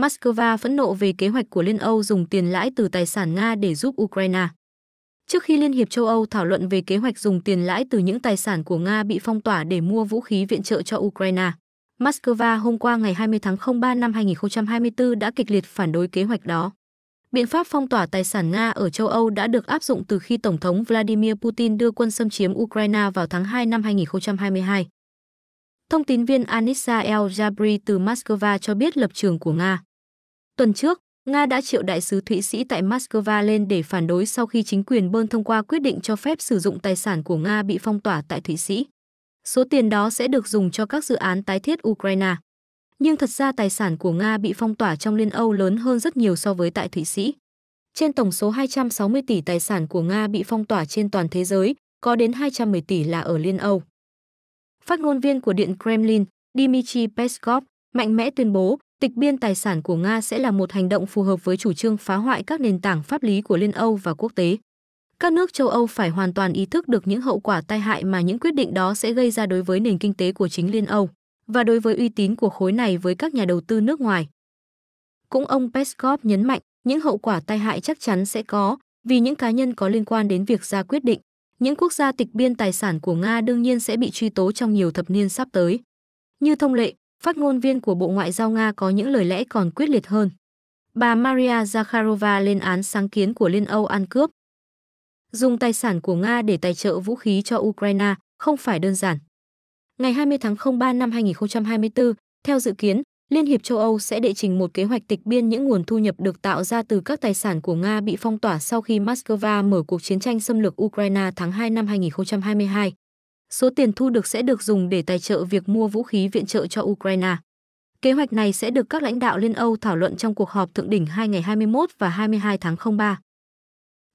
Moscow phẫn nộ về kế hoạch của Liên Âu dùng tiền lãi từ tài sản Nga để giúp Ukraine. Trước khi Liên hiệp châu Âu thảo luận về kế hoạch dùng tiền lãi từ những tài sản của Nga bị phong tỏa để mua vũ khí viện trợ cho Ukraine, Moscow hôm qua ngày 20 tháng 03 năm 2024 đã kịch liệt phản đối kế hoạch đó. Biện pháp phong tỏa tài sản Nga ở châu Âu đã được áp dụng từ khi Tổng thống Vladimir Putin đưa quân xâm chiếm Ukraine vào tháng 2 năm 2022. Thông tin viên Anissa El Jabri từ Moscow cho biết lập trường của Nga. Tuần trước, Nga đã triệu đại sứ Thụy Sĩ tại Moscow lên để phản đối sau khi chính quyền Bơn thông qua quyết định cho phép sử dụng tài sản của Nga bị phong tỏa tại Thụy Sĩ. Số tiền đó sẽ được dùng cho các dự án tái thiết Ukraine. Nhưng thật ra tài sản của Nga bị phong tỏa trong Liên Âu lớn hơn rất nhiều so với tại Thụy Sĩ. Trên tổng số 260 tỷ tài sản của Nga bị phong tỏa trên toàn thế giới, có đến 210 tỷ là ở Liên Âu. Phát ngôn viên của Điện Kremlin, Dmitry Peskov, mạnh mẽ tuyên bố tịch biên tài sản của Nga sẽ là một hành động phù hợp với chủ trương phá hoại các nền tảng pháp lý của Liên Âu và quốc tế. Các nước châu Âu phải hoàn toàn ý thức được những hậu quả tai hại mà những quyết định đó sẽ gây ra đối với nền kinh tế của chính Liên Âu và đối với uy tín của khối này với các nhà đầu tư nước ngoài. Cũng ông Peskov nhấn mạnh, những hậu quả tai hại chắc chắn sẽ có vì những cá nhân có liên quan đến việc ra quyết định. Những quốc gia tịch biên tài sản của Nga đương nhiên sẽ bị truy tố trong nhiều thập niên sắp tới. Như thông lệ, Phát ngôn viên của Bộ Ngoại giao Nga có những lời lẽ còn quyết liệt hơn. Bà Maria Zakharova lên án sáng kiến của Liên Âu ăn cướp. Dùng tài sản của Nga để tài trợ vũ khí cho Ukraine không phải đơn giản. Ngày 20 tháng 03 năm 2024, theo dự kiến, Liên hiệp châu Âu sẽ đệ trình một kế hoạch tịch biên những nguồn thu nhập được tạo ra từ các tài sản của Nga bị phong tỏa sau khi Moscow mở cuộc chiến tranh xâm lược Ukraine tháng 2 năm 2022 số tiền thu được sẽ được dùng để tài trợ việc mua vũ khí viện trợ cho Ukraine. Kế hoạch này sẽ được các lãnh đạo Liên Âu thảo luận trong cuộc họp thượng đỉnh hai ngày 21 và 22 tháng 03.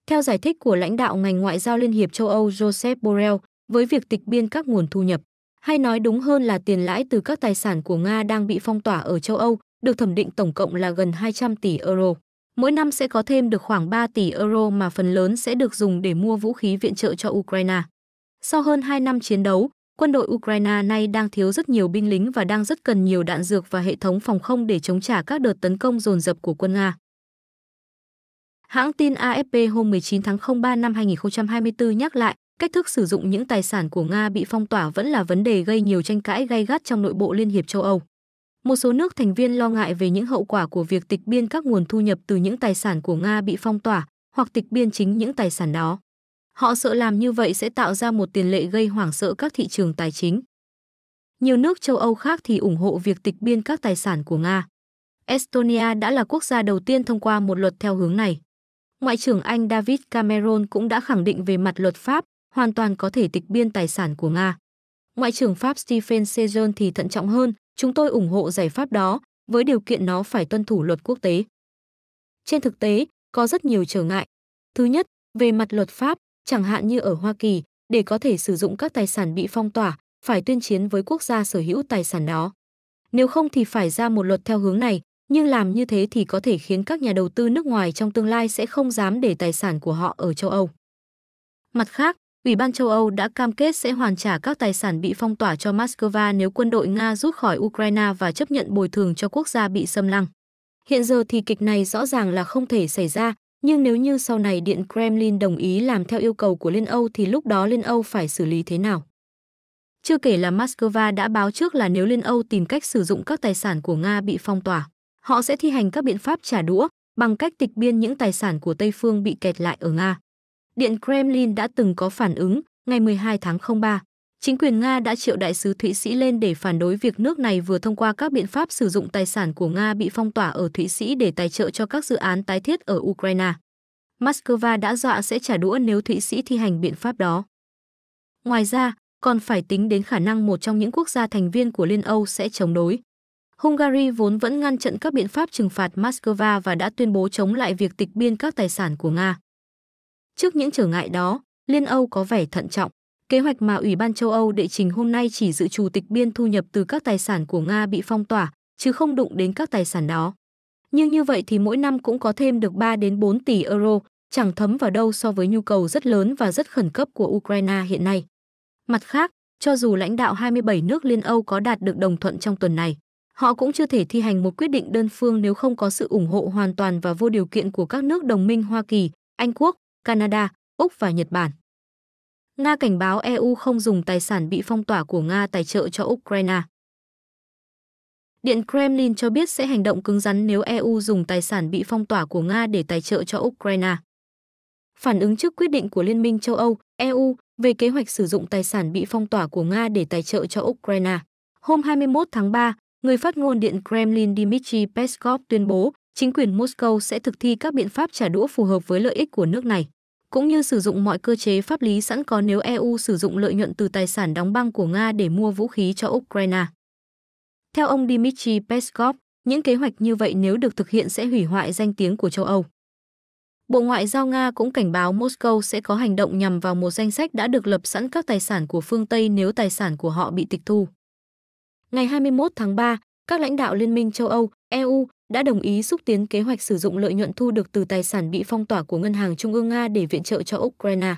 Theo giải thích của lãnh đạo ngành ngoại giao Liên hiệp châu Âu Joseph Borrell, với việc tịch biên các nguồn thu nhập, hay nói đúng hơn là tiền lãi từ các tài sản của Nga đang bị phong tỏa ở châu Âu, được thẩm định tổng cộng là gần 200 tỷ euro. Mỗi năm sẽ có thêm được khoảng 3 tỷ euro mà phần lớn sẽ được dùng để mua vũ khí viện trợ cho Ukraine. Sau hơn 2 năm chiến đấu, quân đội Ukraine nay đang thiếu rất nhiều binh lính và đang rất cần nhiều đạn dược và hệ thống phòng không để chống trả các đợt tấn công dồn dập của quân Nga. Hãng tin AFP hôm 19 tháng 03 năm 2024 nhắc lại, cách thức sử dụng những tài sản của Nga bị phong tỏa vẫn là vấn đề gây nhiều tranh cãi gay gắt trong nội bộ Liên hiệp châu Âu. Một số nước thành viên lo ngại về những hậu quả của việc tịch biên các nguồn thu nhập từ những tài sản của Nga bị phong tỏa hoặc tịch biên chính những tài sản đó. Họ sợ làm như vậy sẽ tạo ra một tiền lệ gây hoảng sợ các thị trường tài chính. Nhiều nước châu Âu khác thì ủng hộ việc tịch biên các tài sản của Nga. Estonia đã là quốc gia đầu tiên thông qua một luật theo hướng này. Ngoại trưởng Anh David Cameron cũng đã khẳng định về mặt luật pháp hoàn toàn có thể tịch biên tài sản của Nga. Ngoại trưởng Pháp Stephen Sejon thì thận trọng hơn, chúng tôi ủng hộ giải pháp đó với điều kiện nó phải tuân thủ luật quốc tế. Trên thực tế, có rất nhiều trở ngại. Thứ nhất, về mặt luật pháp, chẳng hạn như ở Hoa Kỳ, để có thể sử dụng các tài sản bị phong tỏa, phải tuyên chiến với quốc gia sở hữu tài sản đó. Nếu không thì phải ra một luật theo hướng này, nhưng làm như thế thì có thể khiến các nhà đầu tư nước ngoài trong tương lai sẽ không dám để tài sản của họ ở châu Âu. Mặt khác, Ủy ban châu Âu đã cam kết sẽ hoàn trả các tài sản bị phong tỏa cho Moscow nếu quân đội Nga rút khỏi Ukraine và chấp nhận bồi thường cho quốc gia bị xâm lăng. Hiện giờ thì kịch này rõ ràng là không thể xảy ra, nhưng nếu như sau này Điện Kremlin đồng ý làm theo yêu cầu của Liên Âu thì lúc đó Liên Âu phải xử lý thế nào? Chưa kể là Moscow đã báo trước là nếu Liên Âu tìm cách sử dụng các tài sản của Nga bị phong tỏa, họ sẽ thi hành các biện pháp trả đũa bằng cách tịch biên những tài sản của Tây phương bị kẹt lại ở Nga. Điện Kremlin đã từng có phản ứng ngày 12 tháng 03 chính quyền Nga đã triệu đại sứ Thụy Sĩ lên để phản đối việc nước này vừa thông qua các biện pháp sử dụng tài sản của Nga bị phong tỏa ở Thụy Sĩ để tài trợ cho các dự án tái thiết ở Ukraine. Moscow đã dọa sẽ trả đũa nếu Thụy Sĩ thi hành biện pháp đó. Ngoài ra, còn phải tính đến khả năng một trong những quốc gia thành viên của Liên Âu sẽ chống đối. Hungary vốn vẫn ngăn chặn các biện pháp trừng phạt Moscow và đã tuyên bố chống lại việc tịch biên các tài sản của Nga. Trước những trở ngại đó, Liên Âu có vẻ thận trọng. Kế hoạch mà Ủy ban châu Âu đệ trình hôm nay chỉ dự trù tịch biên thu nhập từ các tài sản của Nga bị phong tỏa, chứ không đụng đến các tài sản đó. Nhưng như vậy thì mỗi năm cũng có thêm được 3 đến 4 tỷ euro, chẳng thấm vào đâu so với nhu cầu rất lớn và rất khẩn cấp của Ukraine hiện nay. Mặt khác, cho dù lãnh đạo 27 nước Liên Âu có đạt được đồng thuận trong tuần này, họ cũng chưa thể thi hành một quyết định đơn phương nếu không có sự ủng hộ hoàn toàn và vô điều kiện của các nước đồng minh Hoa Kỳ, Anh Quốc, Canada, Úc và Nhật Bản. Nga cảnh báo EU không dùng tài sản bị phong tỏa của Nga tài trợ cho Ukraine. Điện Kremlin cho biết sẽ hành động cứng rắn nếu EU dùng tài sản bị phong tỏa của Nga để tài trợ cho Ukraine. Phản ứng trước quyết định của Liên minh châu Âu, EU, về kế hoạch sử dụng tài sản bị phong tỏa của Nga để tài trợ cho Ukraine. Hôm 21 tháng 3, người phát ngôn Điện Kremlin Dmitry Peskov tuyên bố chính quyền Moscow sẽ thực thi các biện pháp trả đũa phù hợp với lợi ích của nước này cũng như sử dụng mọi cơ chế pháp lý sẵn có nếu EU sử dụng lợi nhuận từ tài sản đóng băng của Nga để mua vũ khí cho Ukraine. Theo ông Dmitry Peskov, những kế hoạch như vậy nếu được thực hiện sẽ hủy hoại danh tiếng của châu Âu. Bộ Ngoại giao Nga cũng cảnh báo Moscow sẽ có hành động nhằm vào một danh sách đã được lập sẵn các tài sản của phương Tây nếu tài sản của họ bị tịch thu. Ngày 21 tháng 3, các lãnh đạo Liên minh châu Âu, EU đã đồng ý xúc tiến kế hoạch sử dụng lợi nhuận thu được từ tài sản bị phong tỏa của Ngân hàng Trung ương Nga để viện trợ cho Ukraine.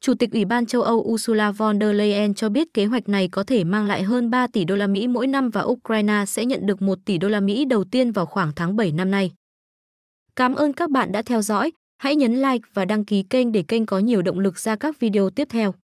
Chủ tịch Ủy ban châu Âu Ursula von der Leyen cho biết kế hoạch này có thể mang lại hơn 3 tỷ đô la Mỹ mỗi năm và Ukraine sẽ nhận được 1 tỷ đô la Mỹ đầu tiên vào khoảng tháng 7 năm nay. Cảm ơn các bạn đã theo dõi, hãy nhấn like và đăng ký kênh để kênh có nhiều động lực ra các video tiếp theo.